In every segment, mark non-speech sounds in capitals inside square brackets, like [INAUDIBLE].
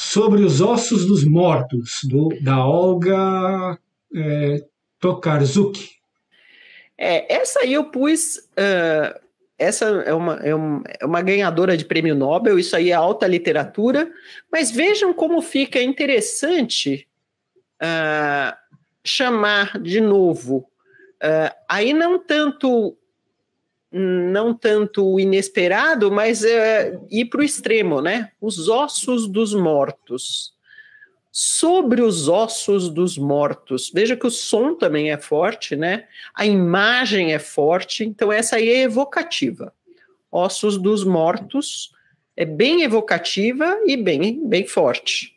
Sobre os Ossos dos Mortos, do, da Olga é, Tokarczuk. É, essa aí eu pus. Uh, essa é uma, é, uma, é uma ganhadora de prêmio Nobel, isso aí é alta literatura, mas vejam como fica interessante uh, chamar de novo. Uh, aí não tanto não tanto o inesperado, mas é, ir para o extremo, né? Os ossos dos mortos. Sobre os ossos dos mortos. Veja que o som também é forte, né? A imagem é forte, então essa aí é evocativa. Ossos dos mortos é bem evocativa e bem, bem forte.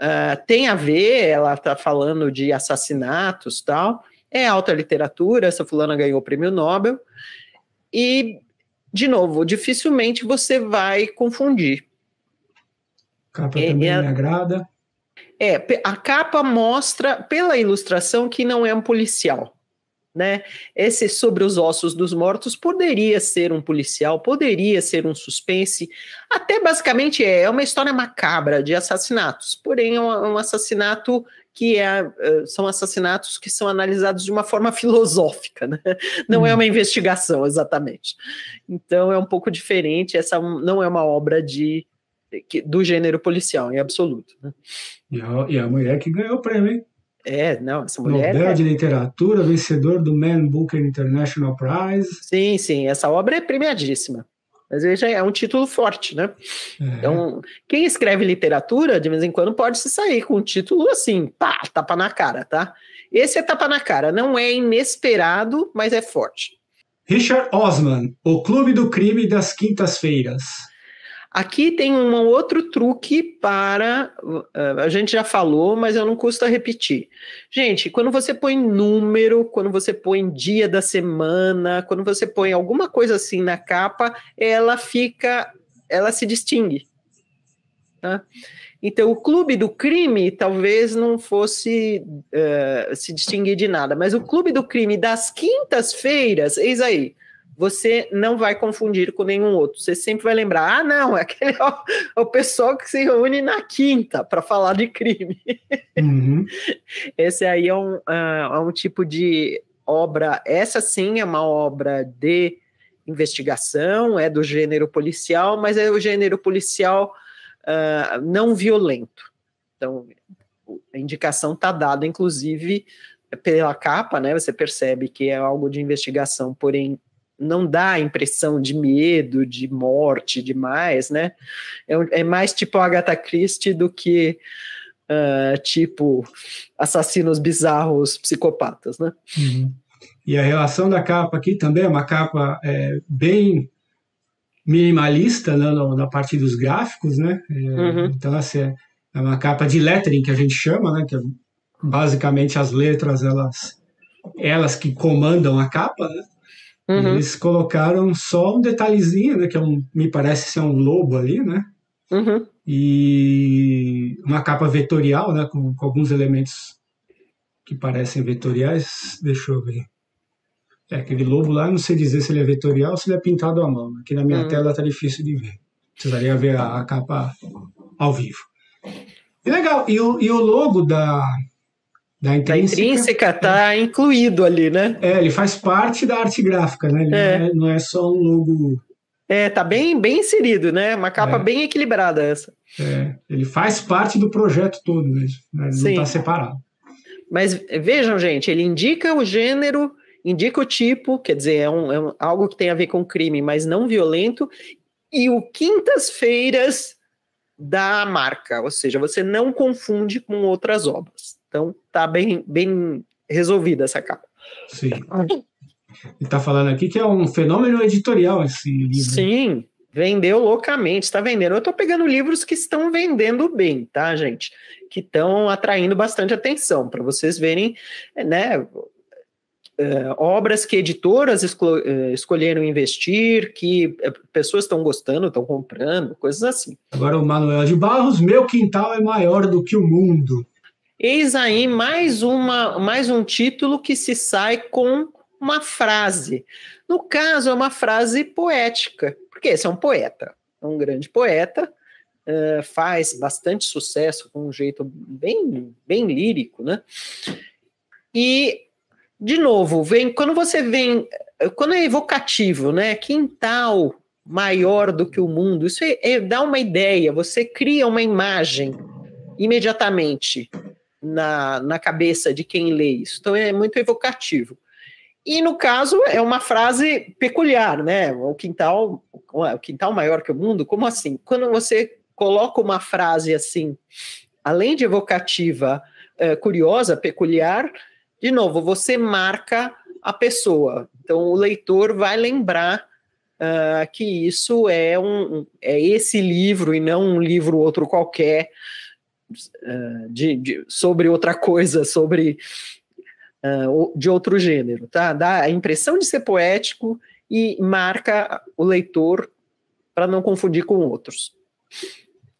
Uh, tem a ver, ela está falando de assassinatos tal, é alta literatura, essa fulana ganhou o prêmio Nobel. E, de novo, dificilmente você vai confundir. Capa é, também é, é me agrada. É, a capa mostra, pela ilustração, que não é um policial né? Esse sobre os ossos dos mortos poderia ser um policial, poderia ser um suspense, até basicamente é, é uma história macabra de assassinatos, porém é um, um assassinato que é, eh, são assassinatos que são analisados de uma forma [LAUGHS] filosófica, né? não é uhum. uma investigação exatamente. Então é um pouco diferente, essa é não é uma obra de do gênero policial, em absoluto. Né? E, a, e a mulher que ganhou o prêmio, hein? É, não, essa mulher. Nobel é... de Literatura, vencedor do Man Booker International Prize. Sim, sim, essa obra é premiadíssima. Mas veja, é um título forte, né? É. Então, quem escreve literatura, de vez em quando, pode se sair com um título assim, pá, tapa na cara, tá? Esse é tapa na cara, não é inesperado, mas é forte. Richard Osman, O Clube do Crime das Quintas-Feiras. Aqui tem um outro truque para. Eh, a gente já falou, mas eu não custa repetir. Gente, quando você põe número, quando você põe dia da semana, quando você põe alguma coisa assim na capa, ela fica. Ela se distingue. Tá? Então, o clube do crime talvez não fosse uh, se distinguir de nada, mas o clube do crime das quintas-feiras, eis aí, você não vai confundir com nenhum outro. Você sempre vai lembrar: ah, não, [LAUGHS] é aquele é o pessoal que se reúne na quinta para falar de crime. Uhum. [LAUGHS] Esse aí é um, ah, é um tipo de obra, essa sim é uma obra de investigação, é do gênero policial, mas é o gênero policial uh, não violento. Então, a indicação está dada, inclusive, pela capa, né? Você percebe que é algo de investigação, porém não dá a impressão de medo, de morte demais, né? É, é mais tipo Agatha Christie do que uh, tipo assassinos bizarros, psicopatas, né? Uhum. E a relação da capa aqui também é uma capa é, bem minimalista né, na, parte dos gráficos, né? É, uhum. Então, assim, é, é uma capa de lettering que a gente chama, né? Que é basicamente as letras, elas, elas que comandam a capa, né? Uhum. Eles colocaram só um detalhezinho, né? Que é um, me parece ser um lobo ali, né? Uhum. E uma capa vetorial, né? Com, com, alguns elementos que parecem vetoriais. Deixa eu ver. É, aquele lobo lá, não sei dizer se ele é vetorial ou se ele é pintado à mão. Aqui né, na minha uhum. tela tá difícil de ver. Precisaria ver a, a capa ao vivo. E legal, e o, e o logo da, da intrínseca, da intrínseca é. tá é. incluído ali, né? É, ele faz parte da arte gráfica, né? Ele é. Não, é, não, é, só um logo. É, tá bem, bem inserido, né? Uma capa é. bem equilibrada essa. É, ele faz parte do projeto todo, né? Ele Sim. não tá separado. Mas vejam, gente, ele indica o gênero, indica o tipo, quer dizer, é, um, é um, algo que tem a ver com crime, mas não violento, e o quintas-feiras da marca, ou seja, você não confunde com outras obras. Então tá bem, bem resolvida essa capa. Sim. Ele está falando aqui que é um fenômeno editorial esse livro. Sim, vendeu loucamente, está vendendo. Eu estou pegando livros que estão vendendo bem, tá, gente? Que estão atraindo bastante atenção, para vocês verem, né? Uh, obras que editoras uh, escolheram investir, que uh, pessoas estão gostando, estão comprando, coisas assim. Agora o Manuel de Barros, meu quintal é maior do que o mundo. Eis aí mais, uma, mais um título que se sai com uma frase. No caso, é uma frase poética, porque esse é um poeta, é um grande poeta, uh, faz bastante sucesso com um jeito bem, bem lírico, né? E, de novo, vem quando você vem, quando é evocativo, né? Quintal maior do que o mundo, isso é, é, dá uma ideia, você cria uma imagem imediatamente na, na cabeça de quem lê isso. Então é muito evocativo. E no caso é uma frase peculiar, né? O quintal, o quintal maior que o mundo. Como assim? Quando você coloca uma frase assim, além de evocativa, é, curiosa, peculiar, de novo você marca a pessoa. Então o leitor vai lembrar uh, que isso é um é esse livro e não um livro outro qualquer. Eh, de, de, sobre outra coisa, sobre uh, de outro gênero, tá? Dá a impressão de ser poético e marca o leitor para não confundir com outros.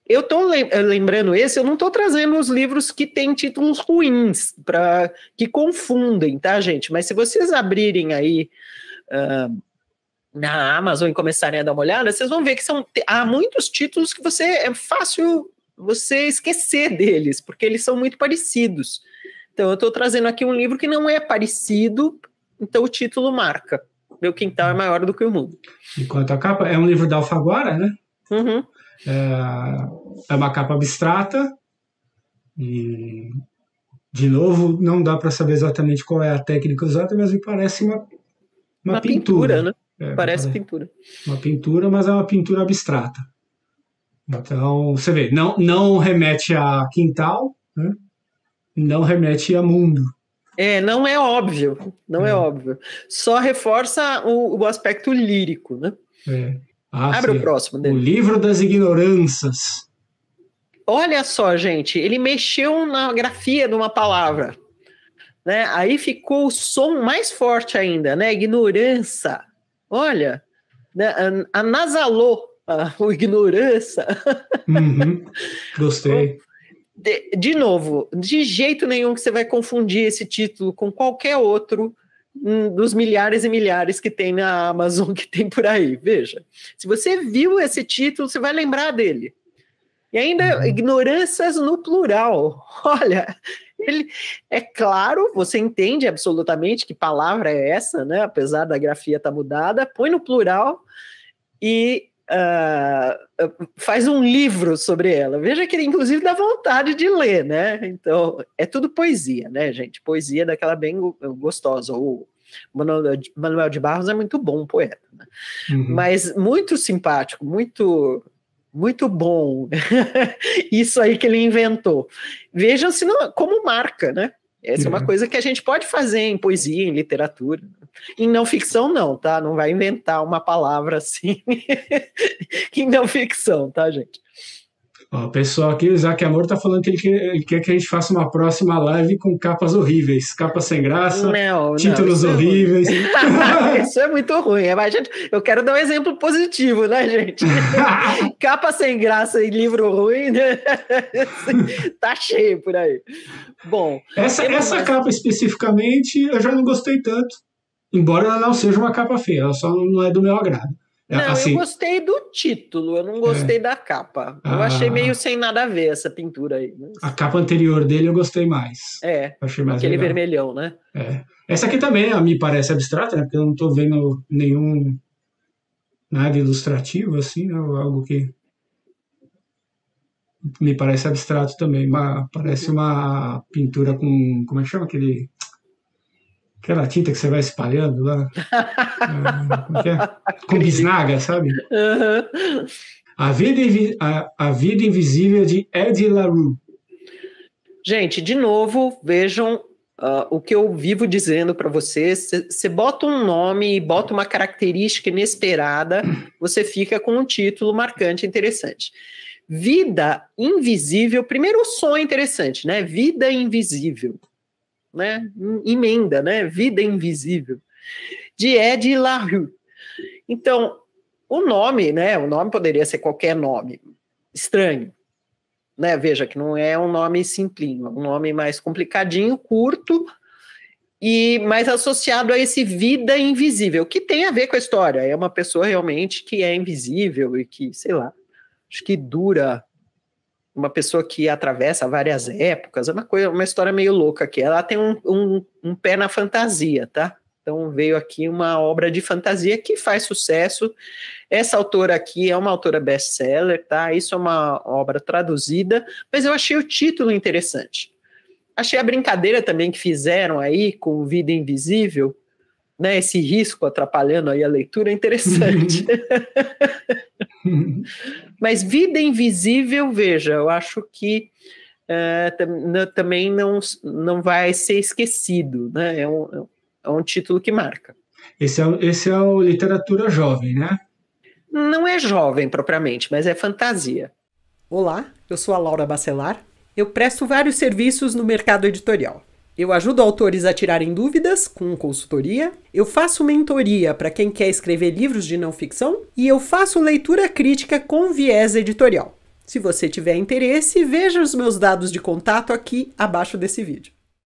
Eu estou eh, lembrando esse, eu não estou trazendo os livros que têm títulos ruins, para que confundem, tá, gente? Mas se vocês abrirem aí uh, na Amazon e começarem a dar uma olhada, vocês vão ver que são, há muitos títulos que você é fácil você esquecer deles, porque eles são muito parecidos. Então, eu estou trazendo aqui um livro que não é parecido, então o título marca. Meu quintal é maior do que o mundo. Enquanto a capa é um livro da Alfaguara, né? Uhum. É, é uma capa abstrata e, de novo, não dá para saber exatamente qual é a técnica usada, mas me parece uma, uma, uma pintura. pintura né? É, parece pintura. Uma pintura, mas é uma pintura abstrata. Então, você vê, não, não remete a quintal, né? não remete a mundo. É, não é óbvio, não é, é óbvio. Só reforça o, o aspecto lírico, né? É. Ah, Abre sim. o próximo dele. O livro das ignorâncias. Olha só, gente, ele mexeu na grafia de uma palavra. Né? Aí ficou o som mais forte ainda, né? Ignorância. Olha, né? anasalou o ignorância. Uhum, [LAUGHS] gostei. De, de novo, de jeito nenhum que você vai confundir esse título com qualquer outro hum, dos milhares e milhares que tem na Amazon, que tem por aí. Veja, se você viu esse título, você vai lembrar dele. E ainda uhum. ignorâncias no plural. [LAUGHS] Olha, ele é claro, você entende absolutamente que palavra é essa, né? Apesar da grafia estar tá mudada, põe no plural e uh, faz um livro sobre ela. Veja que ele, inclusive, dá vontade de ler, né? Então, é tudo poesia, né, gente? Poesia daquela bem gostosa. O Manuel de Barros é muito bom poeta, né? uhum. mas muito simpático, muito muito bom. [LAUGHS] Isso aí que ele inventou. Vejam se não, como marca, né? Essa é uma é. coisa que a gente pode fazer em poesia, em literatura. Em não ficção, não, tá? Não vai inventar uma palavra assim. [LAUGHS] em não ficção, tá, gente? Ó, o pessoal aqui, o Isaac Amor tá falando que ele, quer, ele quer que a gente faça uma próxima live com capas horríveis, capas sem graça, não, títulos não, é horríveis. É [LAUGHS] isso é muito ruim. É, mas, gente, eu quero dar um exemplo positivo, né, gente? [LAUGHS] Capa sem graça e livro ruim, né? Assim, tá cheio por aí. Bom. Essa, essa mais... capa especificamente eu já não gostei tanto. Embora ela não seja uma capa feia, ela só não é do meu agrado. É, não, assim... eu gostei do título, eu não é. gostei é. da capa. Eu ah. achei meio sem nada a ver essa pintura aí. A capa anterior dele eu gostei mais. É. Achei mais aquele legal. vermelhão, né? É. Essa aqui também me parece abstrata, né? Porque eu não estou vendo nenhum nada ilustrativo, assim, né? algo que me parece abstrato também. parece uma pintura com como é que chama aquele aquela tinta que você vai espalhando lá. Ah, é, é, com bisnaga, sabe? Uhum. A, vida, a, a, Vida Invisível de Ed LaRue. Gente, de novo, vejam uh, o que eu vivo dizendo para vocês. Você bota um nome, bota uma característica inesperada, você fica com um título marcante interessante. Vida invisível, primeiro o som é interessante, né? Vida invisível né? Emenda, né? Vida invisível, de Ed LaRue. Então, o nome, né? O nome poderia ser qualquer nome, estranho, né? Veja que não é um nome simplinho, é um nome mais complicadinho, curto e mais associado a esse vida invisível, que tem a ver com a história. É uma pessoa realmente que é invisível e que, sei lá, acho que dura uma pessoa que atravessa várias épocas, é uma coisa, uma história meio louca aqui. Ela tem um, um, um, pé na fantasia, tá? Então veio aqui uma obra de fantasia que faz sucesso. Essa autora aqui é uma autora best-seller, tá? Isso é uma obra traduzida, mas eu achei o título interessante. Achei a brincadeira também que fizeram aí com Vida Invisível, né, esse risco atrapalhando aí a leitura é interessante. Uhum. [LAUGHS] Mas vida invisível, veja, eu acho que uh, também não, não vai ser esquecido, né? É um, é um é título que marca. Esse é, esse é o literatura jovem, né? Não é jovem propriamente, mas é fantasia. Olá, eu sou a Laura Bacelar. Eu presto vários serviços no mercado editorial. Eu ajudo autores a tirarem dúvidas com consultoria, eu faço mentoria para quem quer escrever livros de não ficção e eu faço leitura crítica com viés editorial. Se você tiver interesse, veja os meus dados de contato aqui abaixo desse vídeo.